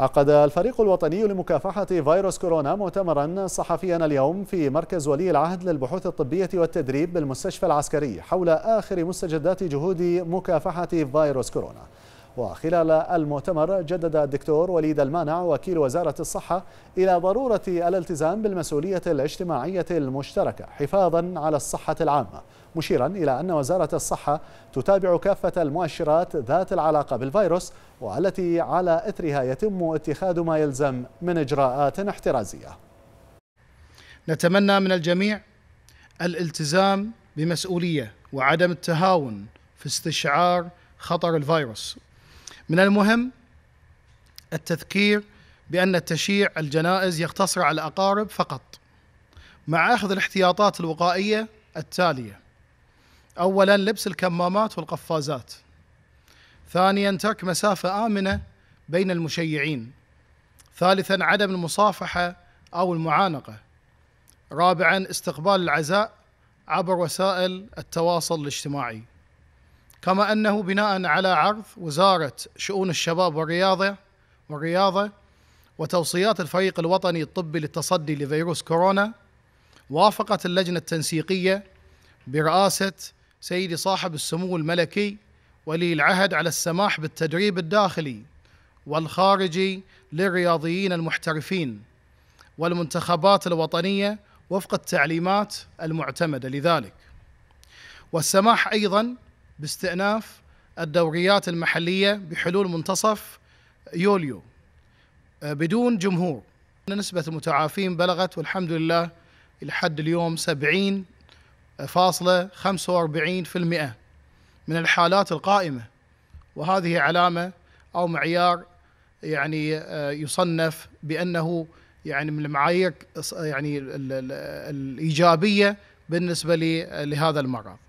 عقد الفريق الوطني لمكافحة فيروس كورونا مؤتمرا صحفيا اليوم في مركز ولي العهد للبحوث الطبية والتدريب بالمستشفى العسكري حول آخر مستجدات جهود مكافحة فيروس كورونا وخلال المؤتمر جدد الدكتور وليد المانع وكيل وزارة الصحة إلى ضرورة الالتزام بالمسؤولية الاجتماعية المشتركة حفاظا على الصحة العامة مشيرا إلى أن وزارة الصحة تتابع كافة المؤشرات ذات العلاقة بالفيروس والتي على إثرها يتم اتخاذ ما يلزم من إجراءات احترازية نتمنى من الجميع الالتزام بمسؤولية وعدم التهاون في استشعار خطر الفيروس من المهم التذكير بأن تشيع الجنائز يقتصر على الأقارب فقط مع أخذ الاحتياطات الوقائية التالية أولا لبس الكمامات والقفازات ثانيا ترك مسافة آمنة بين المشيعين ثالثا عدم المصافحة أو المعانقة رابعا استقبال العزاء عبر وسائل التواصل الاجتماعي كما أنه بناء على عرض وزارة شؤون الشباب والرياضة والرياضة وتوصيات الفريق الوطني الطبي للتصدي لفيروس كورونا وافقت اللجنة التنسيقية برئاسة سيدي صاحب السمو الملكي ولي العهد على السماح بالتدريب الداخلي والخارجي للرياضيين المحترفين والمنتخبات الوطنية وفق التعليمات المعتمدة لذلك والسماح أيضا باستئناف الدوريات المحلية بحلول منتصف يوليو آه، بدون جمهور نسبة المتعافين بلغت والحمد لله لحد اليوم 70.45% من الحالات القائمة وهذه علامة أو معيار يعني آه، يصنف بأنه يعني من المعايير يعني الإيجابية بالنسبة لهذا المرض